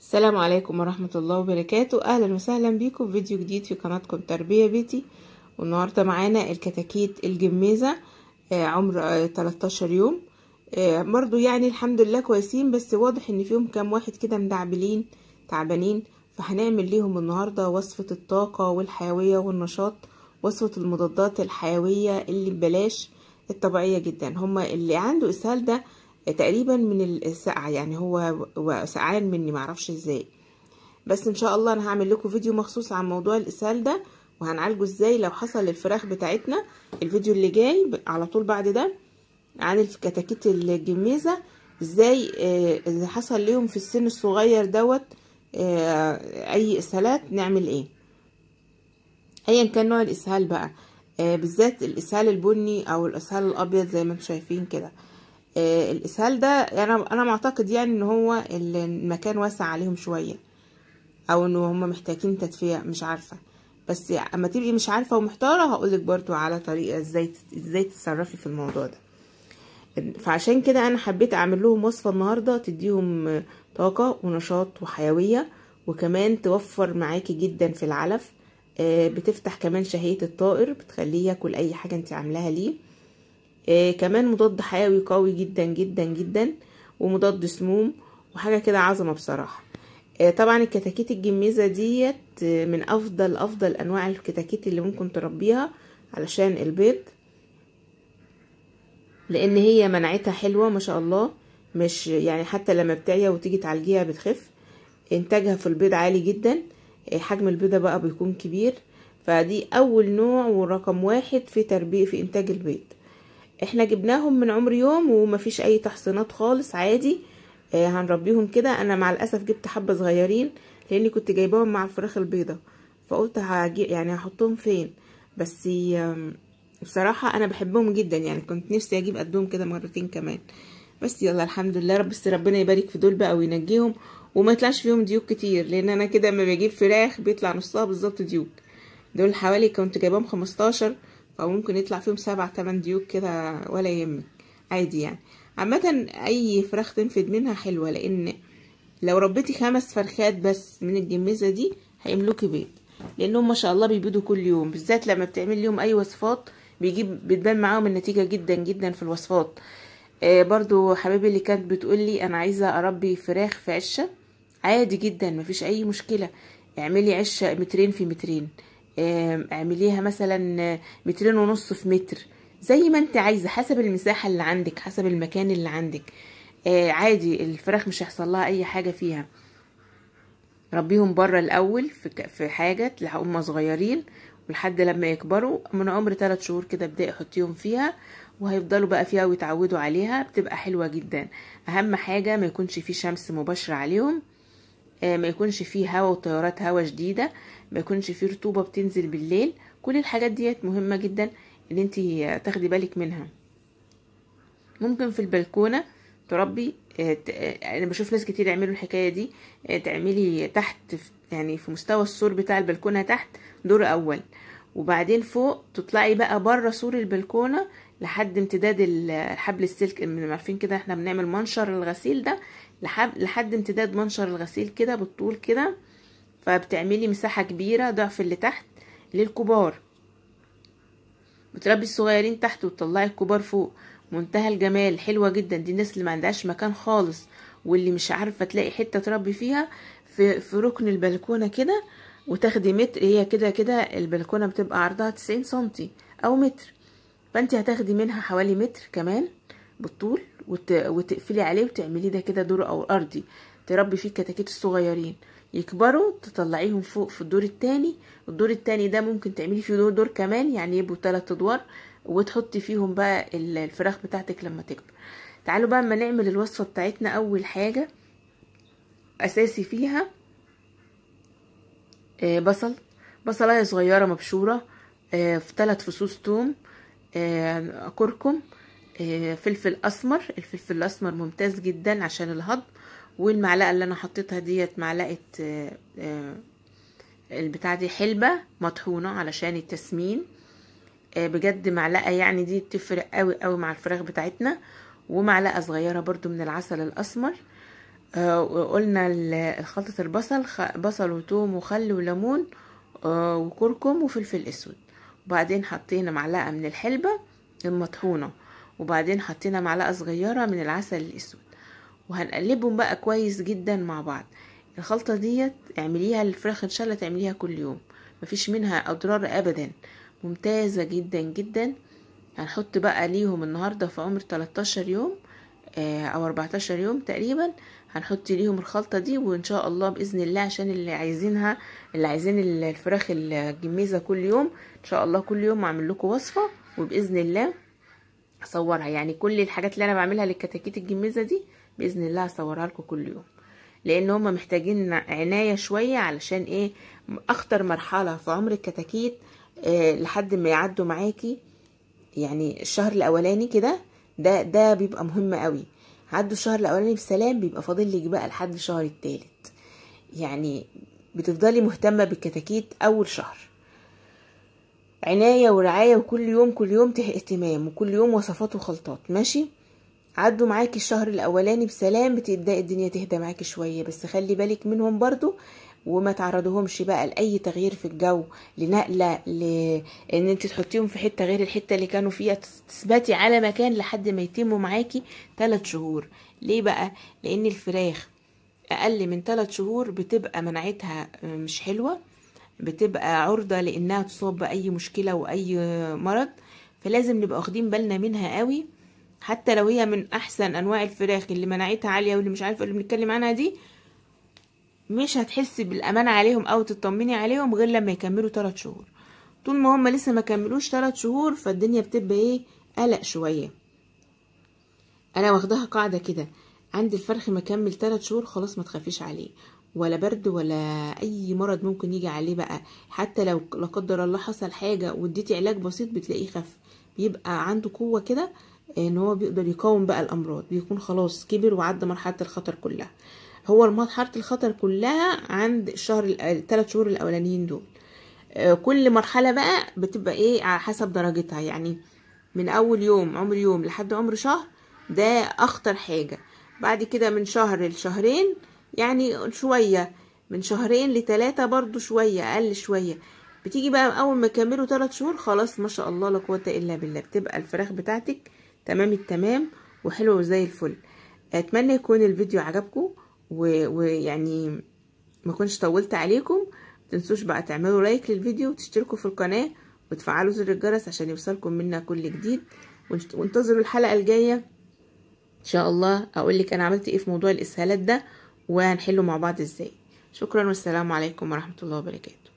السلام عليكم ورحمة الله وبركاته أهلا وسهلا بيكم في فيديو جديد في قناتكم تربية بيتي والنهاردة معانا الكتاكيت الجميزة آه، عمر 13 آه، يوم آه، برضو يعني الحمد لله كويسين بس واضح ان فيهم كام واحد كده مدعبلين تعبانين فهنعمل ليهم النهاردة وصفة الطاقة والحيوية والنشاط وصفة المضادات الحيوية اللي ببلاش الطبيعية جدا هما اللي عنده اسهال ده تقريبا من السقعة يعني هو سقعان مني معرفش ازاي بس ان شاء الله انا هعمل لكم فيديو مخصوص عن موضوع الاسهال ده وهنعالجه ازاي لو حصل الفراخ بتاعتنا الفيديو اللي جاي على طول بعد ده عن الكتاكيت الجميزة ازاي آه، اذا حصل ليهم في السن الصغير دوت آه، اي اسهالات نعمل ايه ايا كان نوع الاسهال بقى آه، بالذات الاسهال البني او الاسهال الابيض زي ما انتم شايفين كده آه، الاسهال ده انا انا معتقد يعني ان هو المكان واسع عليهم شويه او ان هم محتاجين تدفئه مش عارفه بس اما تبقي مش عارفه ومحتاره هقولك لك على طريقه ازاي ازاي تتصرفي في الموضوع ده فعشان كده انا حبيت اعمل لهم وصفه النهارده تديهم طاقه ونشاط وحيويه وكمان توفر معاكي جدا في العلف آه، بتفتح كمان شهيه الطائر بتخليه ياكل اي حاجه انت عاملاها ليه آه كمان مضاد حيوي قوي جدا جدا جدا ومضاد سموم وحاجه كده عظمه بصراحه آه طبعا الكتاكيت الجميزه ديت آه، من افضل افضل انواع الكتاكيت اللي ممكن تربيها علشان البيض لان هي مناعتها حلوه ما شاء الله مش يعني حتى لما بتعيا وتيجي تعالجيها بتخف انتاجها في البيض عالي جدا آه، حجم البيضة بقى بيكون كبير فدي اول نوع ورقم واحد في تربية في انتاج البيض احنا جبناهم من عمر يوم ومفيش اي تحصينات خالص عادي آه هنربيهم كده انا مع الاسف جبت حبه صغيرين لاني كنت جايباهم مع الفراخ البيضه فقلت هجي يعني هحطهم فين بس بصراحه انا بحبهم جدا يعني كنت نفسي اجيب قدهم كده مرتين كمان بس يلا الحمد لله رب بس ربنا يبارك في دول بقى وينجيهم وما يطلعش فيهم ديوك كتير لان انا كده ما بجيب فراخ بيطلع نصها بالظبط ديوك دول حوالي كنت جايباهم 15 او ممكن يطلع فيهم سبع تمن ديوك كده ولا يهمك عادي يعني عامه اي فراخ تنفد منها حلوه لان لو ربيتي خمس فرخات بس من الجميزه دي هيملوكي بيض لانهم ما شاء الله بيبيضوا كل يوم بالذات لما بتعمل لهم اي وصفات بيجيب بتبان معاهم النتيجه جدا جدا في الوصفات آه برضو حبيبي اللي كانت بتقولي انا عايزه اربي فراخ في عشه عادي جدا مفيش اي مشكله اعملي عشه مترين في مترين اعمليها مثلا مترين ونص في متر زي ما انت عايزه حسب المساحه اللي عندك حسب المكان اللي عندك آه، عادي الفراخ مش هيحصل لها اي حاجه فيها ربيهم بره الاول في في حاجه هم صغيرين ولحد لما يكبروا من عمر 3 شهور كده ابداي حطيهم فيها وهيفضلوا بقى فيها ويتعودوا عليها بتبقى حلوه جدا اهم حاجه ما يكونش في شمس مباشره عليهم آه، ما يكونش فيه هواء وتيارات هواء شديده ما يكونش فيه رطوبه بتنزل بالليل كل الحاجات ديت مهمه جدا ان انت تاخدي بالك منها ممكن في البلكونه تربي آه، آه، انا بشوف ناس كتير يعملوا الحكايه دي تعملي تحت يعني في مستوى السور بتاع البلكونه تحت دور اول وبعدين فوق تطلعي بقى بره سور البلكونه لحد امتداد حبل السلك عارفين كده احنا بنعمل منشر الغسيل ده لحد, امتداد منشر الغسيل كده بالطول كده فبتعملي مساحة كبيرة ضعف اللي تحت للكبار بتربي الصغيرين تحت وتطلعي الكبار فوق منتهى الجمال حلوة جدا دي الناس اللي ما عندهاش مكان خالص واللي مش عارفة تلاقي حتة تربي فيها في, في ركن البلكونة كده وتاخدي متر هي كده كده البلكونة بتبقى عرضها تسعين سنتي او متر فانت هتاخدي منها حوالي متر كمان بالطول وت... وتقفلي عليه وتعملي ده كده دور او ارضي تربي فيه الكتاكيت الصغيرين يكبروا تطلعيهم فوق في الدور التاني الدور التاني ده ممكن تعملي فيه دور دور كمان يعني يبقوا تلات ادوار وتحطي فيهم بقى الفراخ بتاعتك لما تكبر تعالوا بقى اما نعمل الوصفه بتاعتنا اول حاجه اساسي فيها آه، بصل بصلايه صغيره مبشوره آه، في ثلاث فصوص توم آه، كركم آه، فلفل اسمر الفلفل الاسمر ممتاز جدا عشان الهضم والمعلقه اللي انا حطيتها ديت معلقه آه، آه، البتاع دي حلبه مطحونه علشان التسمين بجد معلقه يعني دي بتفرق قوي قوي مع الفراخ بتاعتنا ومعلقه صغيره برده من العسل الاسمر وقلنا خلطه البصل بصل وثوم وخل وليمون وكركم وفلفل اسود وبعدين حطينا معلقه من الحلبه المطحونه وبعدين حطينا معلقة صغيرة من العسل الأسود وهنقلبهم بقى كويس جدا مع بعض الخلطة ديت اعمليها للفراخ ان شاء الله تعمليها كل يوم مفيش منها اضرار ابدا ممتازة جدا جدا هنحط بقى ليهم النهاردة في عمر 13 يوم آه، او 14 يوم تقريبا هنحط ليهم الخلطة دي وان شاء الله باذن الله عشان اللي عايزينها اللي عايزين الفراخ الجميزة كل يوم ان شاء الله كل يوم اعمل لكم وصفة وباذن الله اصورها يعني كل الحاجات اللي انا بعملها للكتاكيت الجميزه دي باذن الله هصورها لكم كل يوم لان هم محتاجين عنايه شويه علشان ايه اخطر مرحله في عمر الكتاكيت إيه لحد ما يعدوا معاكي يعني الشهر الاولاني كده ده ده بيبقى مهم قوي عدوا الشهر الاولاني بسلام بيبقى فاضل لك بقى لحد الشهر الثالث يعني بتفضلي مهتمه بالكتاكيت اول شهر عناية ورعاية وكل يوم كل يوم اهتمام وكل يوم وصفات وخلطات ماشي عدوا معاكي الشهر الاولاني بسلام بتبداي الدنيا تهدى معاكي شويه بس خلي بالك منهم برضو وما تعرضهمش بقى لاي تغيير في الجو لنقله لان انت تحطيهم في حته غير الحته اللي كانوا فيها تثبتي على مكان لحد ما يتموا معاكي ثلاث شهور ليه بقى لان الفراخ اقل من ثلاث شهور بتبقى مناعتها مش حلوه بتبقى عرضة لانها تصاب باي مشكلة واي مرض فلازم نبقى واخدين بالنا منها قوي حتى لو هي من احسن انواع الفراخ اللي مناعتها عالية واللي مش عارفة اللي بنتكلم عنها دي مش هتحسي بالامان عليهم او تطمني عليهم غير لما يكملوا 3 شهور طول ما هما لسه ما كملوش 3 شهور فالدنيا بتبقى ايه قلق شوية انا واخداها قاعدة كده عند الفرخ ما كمل 3 شهور خلاص ما تخافيش عليه ولا برد ولا اي مرض ممكن يجي عليه بقى حتى لو لا قدر الله حصل حاجه واديتي علاج بسيط بتلاقيه خف بيبقى عنده قوه كده ان هو بيقدر يقاوم بقى الامراض بيكون خلاص كبر وعدى مرحله الخطر كلها هو مرحله الخطر كلها عند الشهر الثلاث شهور الاولانيين دول آه، كل مرحله بقى بتبقى ايه على حسب درجتها يعني من اول يوم عمر يوم لحد عمر شهر ده اخطر حاجه بعد كده من شهر لشهرين يعني شوية من شهرين لتلاتة برضو شوية أقل شوية بتيجي بقى أول ما يكملوا تلات شهور خلاص ما شاء الله لا قوة إلا بالله بتبقى الفراخ بتاعتك تمام التمام وحلوة وزي الفل أتمنى يكون الفيديو عجبكم ويعني ما كنش طولت عليكم متنسوش بقى تعملوا لايك للفيديو وتشتركوا في القناة وتفعلوا زر الجرس عشان يوصلكم منا كل جديد وانتظروا الحلقة الجاية ان شاء الله اقول لك انا عملت ايه في موضوع الاسهالات ده وهنحله مع بعض ازاي شكرا والسلام عليكم ورحمة الله وبركاته